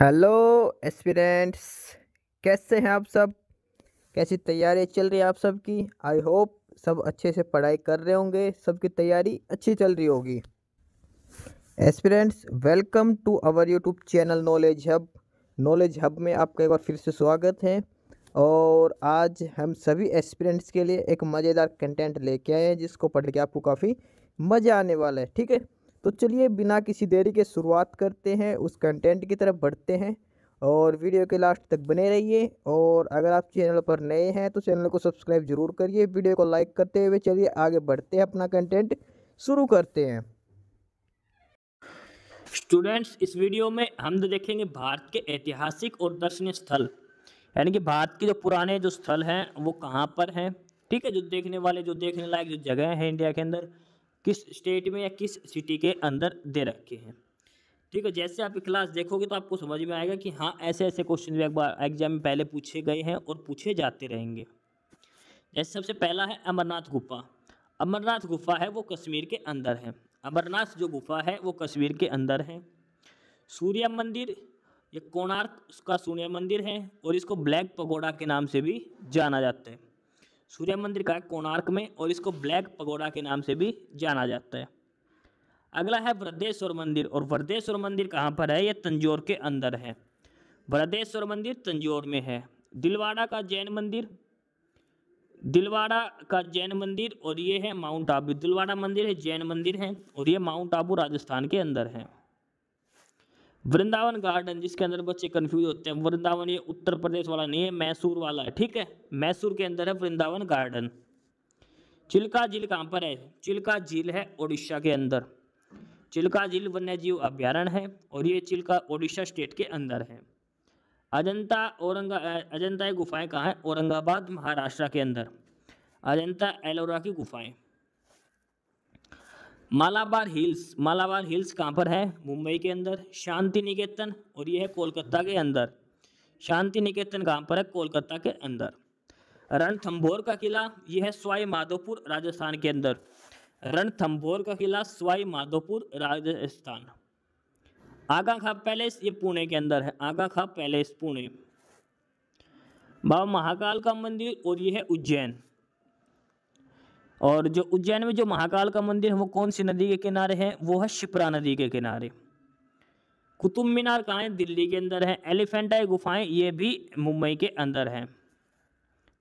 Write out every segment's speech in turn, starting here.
hello aspirants कैसे हैं आप सब कैसी तैयारी चल रही है आप सब की आई होप सब अच्छे से पढ़ाई कर रहे होंगे सबकी तैयारी अच्छी चल रही होगी aspirants welcome to our YouTube channel knowledge hub knowledge hub में आपका एक बार फिर से स्वागत है और आज हम सभी एस्पिरेंट्स के लिए एक मज़ेदार कंटेंट लेके आए हैं जिसको पढ़ के आपको काफ़ी मज़ा आने वाला है ठीक है तो चलिए बिना किसी देरी के शुरुआत करते हैं उस कंटेंट की तरफ बढ़ते हैं और वीडियो के लास्ट तक बने रहिए और अगर आप चैनल पर नए हैं तो चैनल को सब्सक्राइब जरूर करिए वीडियो को लाइक करते हुए चलिए आगे बढ़ते हैं अपना कंटेंट शुरू करते हैं स्टूडेंट्स इस वीडियो में हम तो देखेंगे भारत के ऐतिहासिक और दर्शनीय स्थल यानी कि भारत के जो पुराने जो स्थल हैं वो कहाँ पर हैं ठीक है जो देखने वाले जो देखने लायक जो जगह हैं इंडिया के अंदर किस स्टेट में या किस सिटी के अंदर दे रखे हैं ठीक है जैसे आप क्लास देखोगे तो आपको समझ में आएगा कि हाँ ऐसे ऐसे क्वेश्चन भी एक बार एग्जाम में पहले पूछे गए हैं और पूछे जाते रहेंगे जैसे सबसे पहला है अमरनाथ गुफा अमरनाथ गुफा है वो कश्मीर के अंदर है अमरनाथ जो गुफा है वो कश्मीर के अंदर है सूर्य मंदिर ये कोणार्क उसका सूर्य मंदिर है और इसको ब्लैक पगोड़ा के नाम से भी जाना जाता है सूर्य मंदिर का कोणार्क में और इसको ब्लैक पगोड़ा के नाम से भी जाना जाता है अगला है वृद्धेश्वर मंदिर और वृद्धेश्वर मंदिर कहाँ पर है ये तंजौर के अंदर है वृद्धेश्वर मंदिर तंजौर में है दिलवाड़ा का जैन मंदिर दिलवाड़ा का जैन मंदिर और ये है माउंट आबू दिलवाड़ा मंदिर है जैन मंदिर है और ये माउंट आबू राजस्थान के अंदर है वृंदावन गार्डन जिसके अंदर बच्चे कंफ्यूज होते हैं वृंदावन ये उत्तर प्रदेश वाला नहीं है मैसूर वाला है ठीक है मैसूर के अंदर है वृंदावन गार्डन चिल्का झील कहाँ पर है चिल्का झील है ओडिशा के अंदर चिल्का झील वन्य जीव अभ्यारण्य है और ये चिल्का ओडिशा स्टेट के अंदर है अजंता औरंगा अजंता गुफाएं कहाँ हैं औरंगाबाद महाराष्ट्र के अंदर अजंता एलोरा की गुफाएं मालाबार हिल्स मालाबार हिल्स कहाँ पर है मुंबई के अंदर शांति निकेतन और ये है कोलकाता के अंदर शांति निकेतन कहाँ पर है कोलकाता के अंदर रणथम्भौर का किला यह है स्वाई माधोपुर राजस्थान के अंदर रणथम्भौर का किला स्वाई माधोपुर राजस्थान आगा खा पैलेस ये पुणे के अंदर है आगा खा पैलेस पुणे बाबा महाकाल का मंदिर और यह है उज्जैन और जो उज्जैन में जो महाकाल का मंदिर है वो कौन सी नदी के किनारे है वो है शिप्रा नदी के किनारे कुतुब मीनार कहाँ है दिल्ली के अंदर है एलिफेंटाई गुफाएं ये भी मुंबई के अंदर है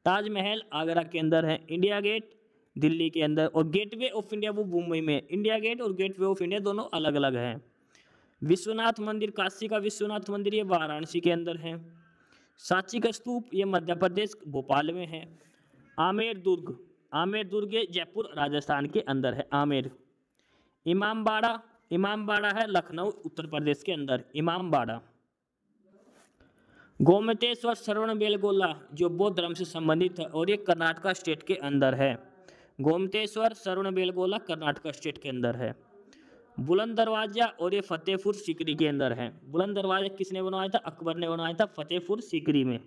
ताजमहल आगरा के अंदर है इंडिया गेट दिल्ली के अंदर और गेटवे ऑफ इंडिया वो मुंबई में इंडिया गेट और गेटवे ऑफ इंडिया दोनों अलग अलग हैं विश्वनाथ मंदिर काशी का विश्वनाथ मंदिर ये वाराणसी के अंदर है सांची का स्तूप ये मध्य प्रदेश भोपाल में है आमेर दुर्ग आमेर दुर्ग जयपुर राजस्थान के अंदर है आमेर इमामबाड़ा इमामबाड़ा है लखनऊ उत्तर प्रदेश के अंदर इमामबाड़ा गोमतेश्वर श्रवण बेलगोला जो बौद्ध धर्म से संबंधित है और ये कर्नाटका स्टेट के अंदर है गोमतेश्वर श्रवण बेलगोला कर्नाटका स्टेट के अंदर है बुलंद दरवाजा और ये फतेहपुर सीकरी के अंदर है बुलंद दरवाजा किसने बनवाया था अकबर ने बनवाया था फतेहपुर सीकरी में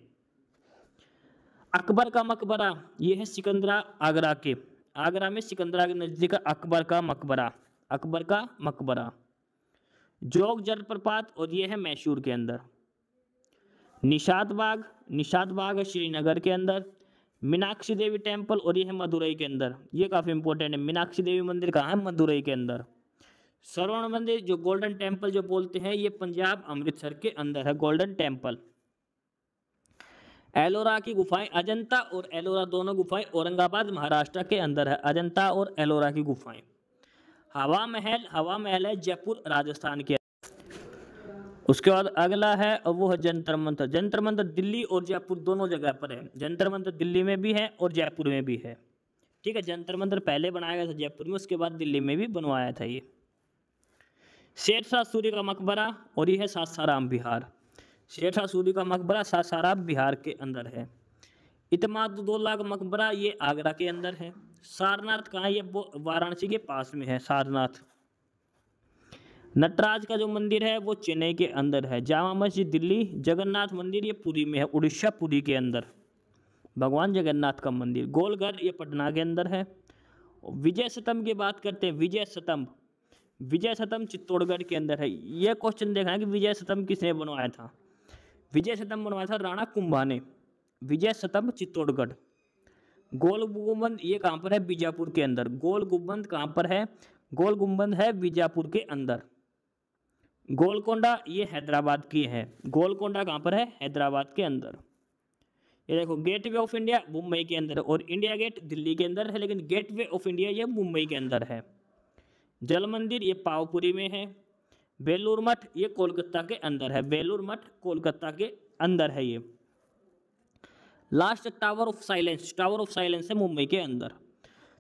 अकबर का मकबरा ये है सिकंदरा आगरा के आगरा में सिकंदरा के नज़दीक अकबर का मकबरा अकबर का मकबरा जोग जलप्रपात और ये है मैसूर के अंदर निषाद बाग निषाद बाग है श्रीनगर के अंदर मीनाक्षी देवी टेम्पल और ये है मदुरई के अंदर ये काफ़ी इंपॉर्टेंट है मीनाक्षी देवी मंदिर कहाँ है मदुरई के अंदर स्वर्ण मंदिर जो गोल्डन टेम्पल जो बोलते हैं ये पंजाब अमृतसर के अंदर है गोल्डन टेम्पल एलोरा की गुफाएं अजंता और एलोरा दोनों गुफाएं औरंगाबाद महाराष्ट्र के अंदर है अजंता और एलोरा की गुफाएं हवा महल हवा महल है जयपुर राजस्थान के उसके बाद अगला है और वो है जंतर मंत्र जंतर मंत्र दिल्ली और जयपुर दोनों जगह पर है जंतर मंत्र दिल्ली में भी है और जयपुर में भी है ठीक है जंतर मंत्र पहले बनाया गया था जयपुर में उसके बाद दिल्ली में भी बनवाया था ये शेर सूर्य का मकबरा और ये है सासाराम बिहार शेठा सूरी का मकबरा सासाराम बिहार के अंदर है इतमादुद्दौला का मकबरा ये आगरा के अंदर है सारनाथ कहाँ ये वाराणसी के पास में है सारनाथ नटराज का जो मंदिर है वो चेन्नई के अंदर है जामा मस्जिद दिल्ली जगन्नाथ मंदिर ये पुरी में है उड़ीसा पुरी के अंदर भगवान जगन्नाथ का मंदिर गोलगढ़ ये पटना के अंदर है विजय शतम की बात करते हैं विजय शतम्भ विजय शतम चित्तौड़गढ़ के अंदर है ये क्वेश्चन देखना है कि विजय शतम किसने बनवाया था विजय स्तंभ बनवाया था राणा कुंभा ने विजय स्तंभ चित्तौड़गढ़ गोल गुम्बद ये कहाँ पर है बीजापुर के अंदर गोल गुम्बद कहाँ पर है गोल गुम्बद है बीजापुर के अंदर गोलकोंडा ये हैदराबाद की है गोलकोंडा कहाँ पर है हैदराबाद के अंदर ये देखो गेटवे ऑफ इंडिया मुंबई के अंदर और इंडिया गेट दिल्ली के अंदर है लेकिन गेटवे ऑफ इंडिया ये मुंबई के अंदर है जल मंदिर ये पावपुरी में है बेलूर मठ ये कोलकाता के अंदर है बेलूर मठ कोलकाता के अंदर है ये last tower of silence tower of silence है मुंबई के अंदर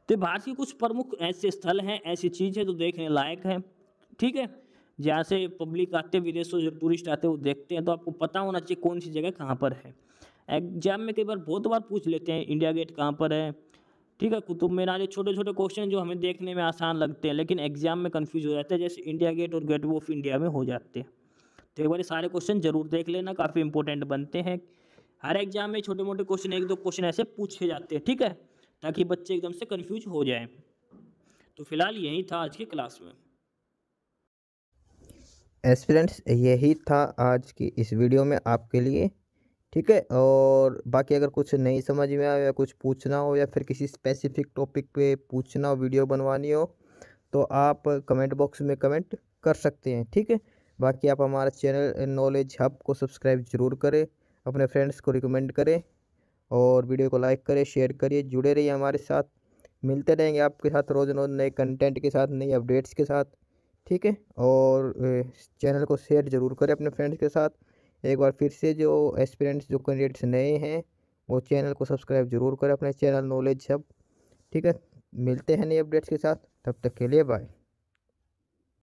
तो भारत के कुछ प्रमुख ऐसे स्थल हैं ऐसी चीज है जो देखने लायक है ठीक है जहाँ से पब्लिक आते विदेशों जो टूरिस्ट आते हैं वो देखते हैं तो आपको पता होना चाहिए कौन सी जगह कहाँ पर है एग्जाम में कई बार बहुत बार पूछ लेते हैं इंडिया गेट कहाँ पर है ठीक है कुतुब तो मीनार ये छोटे छोटे क्वेश्चन जो हमें देखने में आसान लगते हैं लेकिन एग्जाम में कन्फ्यूज हो जाते हैं जैसे इंडिया गेट और गेट ऑफ इंडिया में हो जाते हैं तो एक बार सारे क्वेश्चन जरूर देख लेना काफ़ी इंपॉर्टेंट बनते हैं हर एग्जाम में छोटे मोटे क्वेश्चन एक दो क्वेश्चन ऐसे पूछे जाते हैं ठीक है ताकि बच्चे एकदम से कन्फ्यूज हो जाए तो फिलहाल यही था आज की क्लास में एस्पिरेंट्स यही था आज की इस वीडियो में आपके लिए ठीक है और बाकी अगर कुछ नहीं समझ में आया या कुछ पूछना हो या फिर किसी स्पेसिफिक टॉपिक पे पूछना हो वीडियो बनवानी हो तो आप कमेंट बॉक्स में कमेंट कर सकते हैं ठीक है बाकी आप हमारा चैनल नॉलेज हब को सब्सक्राइब ज़रूर करें अपने फ्रेंड्स को रिकमेंड करें और वीडियो को लाइक करें शेयर करिए जुड़े रहिए हमारे साथ मिलते रहेंगे आपके साथ रोज़ रोज़ नए कंटेंट के साथ नई अपडेट्स के साथ ठीक है और चैनल को शेयर ज़रूर करें अपने फ्रेंड्स के साथ एक बार फिर से जो एक्सपीरियंस जो कैंडिडेट्स नए हैं वो चैनल को सब्सक्राइब जरूर करें अपने चैनल नॉलेज सब ठीक है मिलते हैं नए अपडेट्स के साथ तब तक के लिए बाय